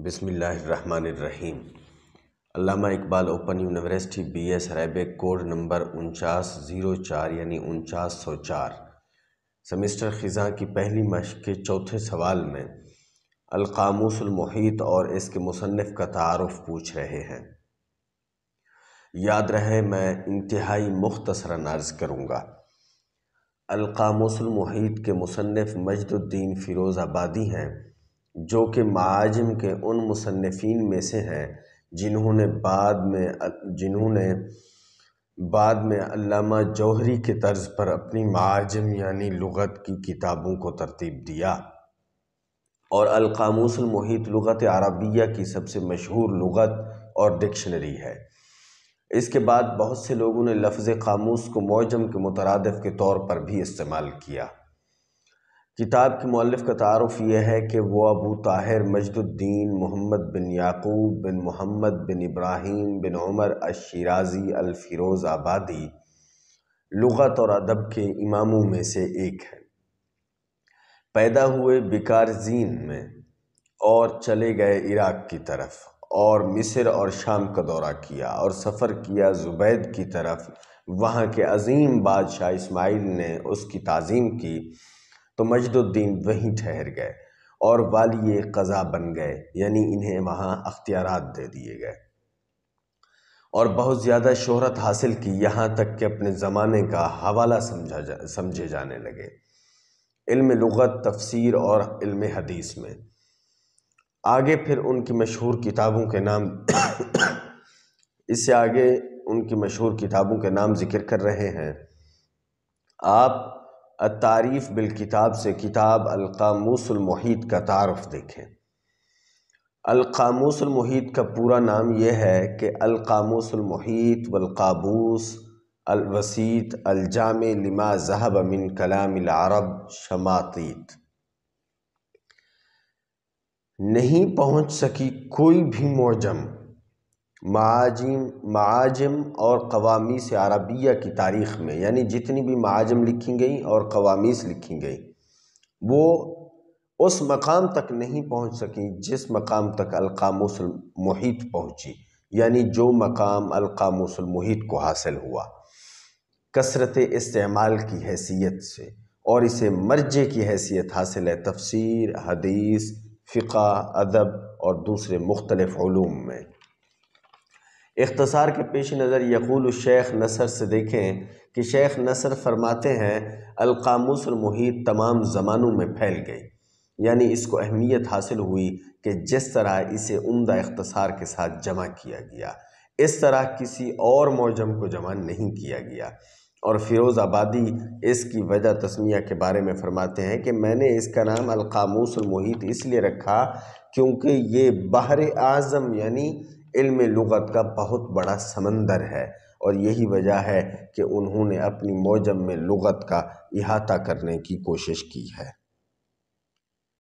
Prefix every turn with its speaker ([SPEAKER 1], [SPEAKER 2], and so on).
[SPEAKER 1] बसमीम Allama Iqbal open university B S रैबे code number उनचास ज़ीरो चार यानी उनचास सौ चार सेमिस्टर ख़ज़ा की पहली मश के चौथे सवाल में अलकामोसमोहित और इसके मुसनफ़ का तारफ़ पूछ रहे हैं याद रहे मैं इंतहाई मुख्तसरा नर्ज़ करूँगा अलकामोसमोहित के मुसनफ़ मजदुद्दीन फ़िरोज़ आबादी हैं जो कि माजम के उन मुसन्निफ़ीन में से हैं जिन्होंने बाद में जिन्होंने बाद में अल्लामा जौहरी के तर्ज़ पर अपनी माजम यानी लुग़त की किताबों को तरतीब दिया और अलकामूसल लुग़त अरबिया की सबसे मशहूर लुग़त और डिक्शनरी है इसके बाद बहुत से लोगों ने लफ्ज़ कामूस को मौजम के मुतरद के तौर पर भी इस्तेमाल किया किताब के मौलफ़ का तारफ़ यह है कि वह अबू ताहिर मजदुद्दीन मोहम्मद बिन याक़ूब बिन मोहम्मद बिन इब्राहिम बिन उमर अशराज़ी अलफिरोज़ आबादी लगत और अदब के इमामों में से एक है पैदा हुए बिकारजीन में और चले गए इराक़ की तरफ और मिस्र और शाम का दौरा किया और सफ़र किया जुबैद की तरफ वहाँ के अजीम बादशाह इस्माइल ने उसकी तज़ीम की तो मजदुद्दीन वहीं ठहर गए और वाली कज़ा बन गए यानी इन्हें वहाँ अख्तियार दे दिए गए और बहुत ज़्यादा शोहरत हासिल की यहाँ तक कि अपने ज़माने का हवाला समझा जा समझे जाने लगे इल्म लगत तफसीर और इल्म हदीस में आगे फिर उनकी मशहूर किताबों के नाम इससे आगे उनकी मशहूर किताबों के नाम जिक्र कर रहे हैं आप तारीफ़ बिल किताब से किताब अलकामूसलमहीत का तारफ़ देखें अलकामूसलमहीत का पूरा नाम यह है कि अलकामूसलमहीत वलकाबूस अलवसीत अलजाम लिमा जहब मिन कलाम अरब शमातीत नहीं पहुंच सकी कोई भी मौजम माजिम माजम और कवामीस अरबिया की तारीख़ में यानी जितनी भी माजम लिखी गई और कवामीस लिखी गई वो उस मकाम तक नहीं पहुंच सकी जिस मकाम तक अलकामुसल मुहित पहुंची यानी जो मकाम अलकामुसल मुहित को हासिल हुआ कसरत इस्तेमाल की हैसियत से और इसे मर्जे की हैसियत हासिल है तफसीर हदीस फ़िका अदब और दूसरे मुख्तलफ़ में इख्तसार के पेश नज़र यकूल शेख नसर से देखें कि शेख नसर फरमाते हैं मुहित तमाम ज़मानों में फैल गई यानी इसको अहमियत हासिल हुई कि जिस तरह इसे उमदा अख्तसार के साथ जमा किया गया इस तरह किसी और मौजम को जमा नहीं किया गया और फिरोज़ आबादी इसकी वजह तस्मिया के बारे में फ़रमाते हैं कि मैंने इसका नाम अलकामूसमहीत इसलिए रखा क्योंकि ये बहर आज़म यानी इल्म लुगत का बहुत बड़ा समंदर है और यही वजह है कि उन्होंने अपनी मौजम में लुगत का इहाता करने की कोशिश की है